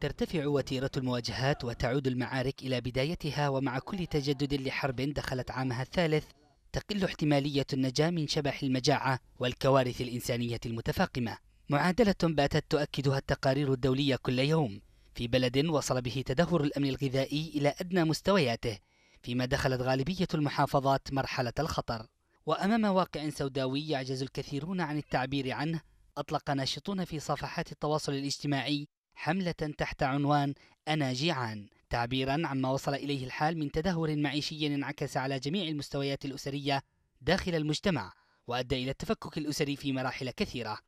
ترتفع وتيرة المواجهات وتعود المعارك إلى بدايتها ومع كل تجدد لحرب دخلت عامها الثالث تقل احتمالية النجاة من شبح المجاعة والكوارث الإنسانية المتفاقمة معادلة باتت تؤكدها التقارير الدولية كل يوم في بلد وصل به تدهور الأمن الغذائي إلى أدنى مستوياته فيما دخلت غالبية المحافظات مرحلة الخطر وأمام واقع سوداوي يعجز الكثيرون عن التعبير عنه أطلق ناشطون في صفحات التواصل الاجتماعي حملة تحت عنوان أنا جيعان تعبيرا عما وصل إليه الحال من تدهور معيشي انعكس على جميع المستويات الأسرية داخل المجتمع وأدى إلى التفكك الأسري في مراحل كثيرة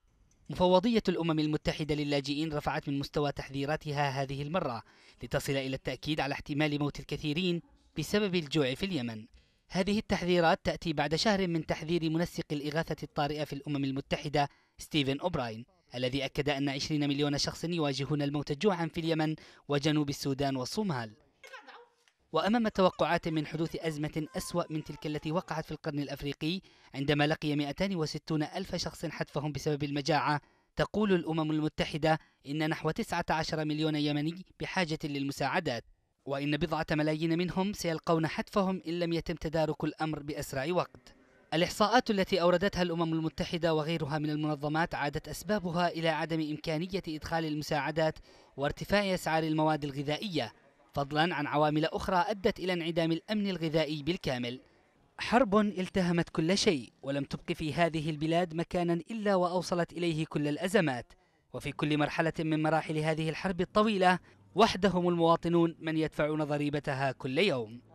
مفوضية الأمم المتحدة للاجئين رفعت من مستوى تحذيراتها هذه المرة لتصل إلى التأكيد على احتمال موت الكثيرين بسبب الجوع في اليمن هذه التحذيرات تأتي بعد شهر من تحذير منسق الإغاثة الطارئة في الأمم المتحدة ستيفن أوبراين الذي أكد أن 20 مليون شخص يواجهون الموت جوعا في اليمن وجنوب السودان والصومال وأمام توقعات من حدوث أزمة أسوأ من تلك التي وقعت في القرن الأفريقي عندما لقي 260 ألف شخص حتفهم بسبب المجاعة تقول الأمم المتحدة إن نحو 19 مليون يمني بحاجة للمساعدات وإن بضعة ملايين منهم سيلقون حتفهم إن لم يتم تدارك الأمر بأسرع وقت الإحصاءات التي أوردتها الأمم المتحدة وغيرها من المنظمات عادت أسبابها إلى عدم إمكانية إدخال المساعدات وارتفاع أسعار المواد الغذائية فضلا عن عوامل أخرى أدت إلى انعدام الأمن الغذائي بالكامل حرب التهمت كل شيء ولم تبق في هذه البلاد مكانا إلا وأوصلت إليه كل الأزمات وفي كل مرحلة من مراحل هذه الحرب الطويلة وحدهم المواطنون من يدفعون ضريبتها كل يوم